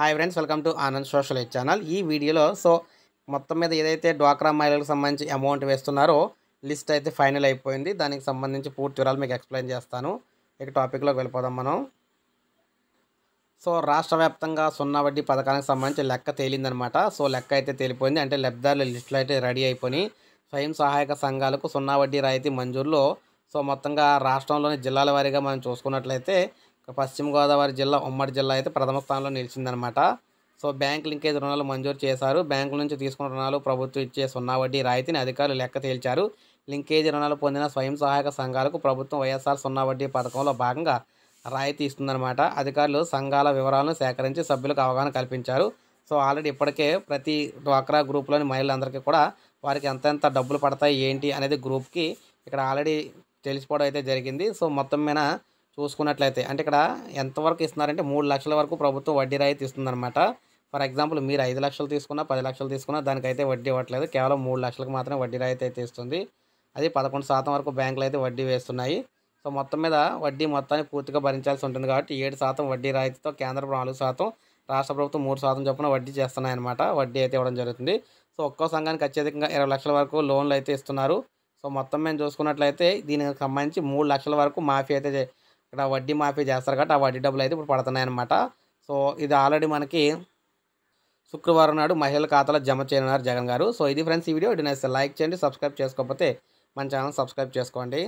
hi friends welcome to Anand social eight channel ఈ వీడియోలో so మొత్తం మీద ఏదైతే డ్వాక్రా మహిళలకు సంబంధించి అమౌంట్ వేస్తున్నారో లిస్ట్ అయితే ఫైనల్ అయిపోయింది దానికి సంబంధించి పూర్తి వివరాలు మీకు ఎక్స్ప్లెయిన్ చేస్తాను ఇక టాపిక్లోకి వెళ్ళిపోదాం మనం సో రాష్ట్ర వ్యాప్తంగా సున్నా వడ్డీ పథకానికి సంబంధించి లెక్క తేలిందనమాట సో లెక్క అయితే తేలిపోయింది అంటే లబ్ధిదారుల లిస్టులు అయితే రెడీ అయిపోయి స్వయం సహాయక సంఘాలకు సున్నా వడ్డీ రాయితీ మంజూరులో సో మొత్తంగా రాష్ట్రంలోని జిల్లాల వారీగా మనం చూసుకున్నట్లయితే పశ్చిమ గోదావరి జిల్లా ఉమ్మడి జిల్లా అయితే ప్రథమ స్థానంలో నిలిచిందనమాట సో బ్యాంక్ లింకేజ్ రుణాలు మంజూరు చేశారు బ్యాంకుల నుంచి తీసుకున్న రుణాలు ప్రభుత్వం ఇచ్చే సున్నా వడ్డీ రాయితీని అధికారులు లెక్క తేల్చారు లింకేజ్ రుణాలు పొందిన స్వయం సహాయక సంఘాలకు ప్రభుత్వం వైఎస్ఆర్ సున్నా వడ్డీ పథకంలో భాగంగా రాయితీ ఇస్తుందన్నమాట అధికారులు సంఘాల వివరాలను సేకరించి సభ్యులకు అవగాహన కల్పించారు సో ఆల్రెడీ ఇప్పటికే ప్రతి డ్వాక్రా గ్రూప్లోని మహిళలందరికీ కూడా వారికి ఎంతెంత డబ్బులు పడతాయి ఏంటి అనేది గ్రూప్కి ఇక్కడ ఆల్రెడీ తెలిసిపోవడం అయితే జరిగింది సో మొత్తం మీద చూసుకున్నట్లయితే అంటే ఇక్కడ ఎంతవరకు ఇస్తున్నారంటే మూడు లక్షల వరకు ప్రభుత్వం వడ్డీ రాయితీ ఇస్తుందన్నమాట ఫర్ ఎగ్జాంపుల్ మీరు ఐదు లక్షలు తీసుకున్నా పది లక్షలు తీసుకున్నా దానికైతే వడ్డీ ఇవ్వట్లేదు కేవలం మూడు లక్షలకు మాత్రమే వడ్డీ రాయితీ అయితే ఇస్తుంది అది పదకొండు శాతం వరకు బ్యాంకులు అయితే వడ్డీ వేస్తున్నాయి సో మొత్తం మీద వడ్డీ మొత్తాన్ని పూర్తిగా భరించాల్సి ఉంటుంది కాబట్టి ఏడు శాతం వడ్డీ రాయితీతో కేంద్ర నాలుగు శాతం రాష్ట్ర ప్రభుత్వం మూడు శాతం చొప్పున వడ్డీ చేస్తున్నాయన్నమాట వడ్డీ అయితే ఇవ్వడం జరుగుతుంది సో ఒక్కో సంఘానికి అత్యధికంగా ఇరవై లక్షల వరకు లోన్లు అయితే ఇస్తున్నారు సో మొత్తం మేము చూసుకున్నట్లయితే దీనికి సంబంధించి మూడు లక్షల వరకు మాఫీ అయితే ఇక్కడ వడ్డీ మాఫీ చేస్తారు కాబట్టి ఆ వడ్డీ డబ్బులు అయితే ఇప్పుడు పడుతున్నాయన్నమాట సో ఇది ఆల్రెడీ మనకి శుక్రవారం నాడు మహిళల ఖాతాలో జమ చేయనున్నారు జగన్ గారు సో ఇది ఫ్రెండ్స్ ఈ వీడియో ఇది లైక్ చేయండి సబ్స్క్రైబ్ చేసుకోకపోతే మన ఛానల్ సబ్స్క్రైబ్ చేసుకోండి